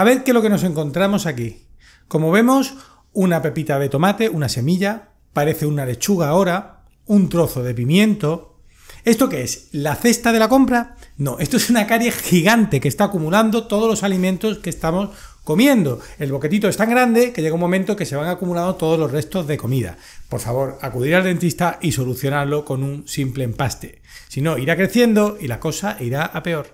A ver qué es lo que nos encontramos aquí. Como vemos, una pepita de tomate, una semilla, parece una lechuga ahora, un trozo de pimiento. ¿Esto qué es? ¿La cesta de la compra? No, esto es una carie gigante que está acumulando todos los alimentos que estamos comiendo. El boquetito es tan grande que llega un momento que se van acumulando todos los restos de comida. Por favor, acudir al dentista y solucionarlo con un simple empaste. Si no, irá creciendo y la cosa irá a peor.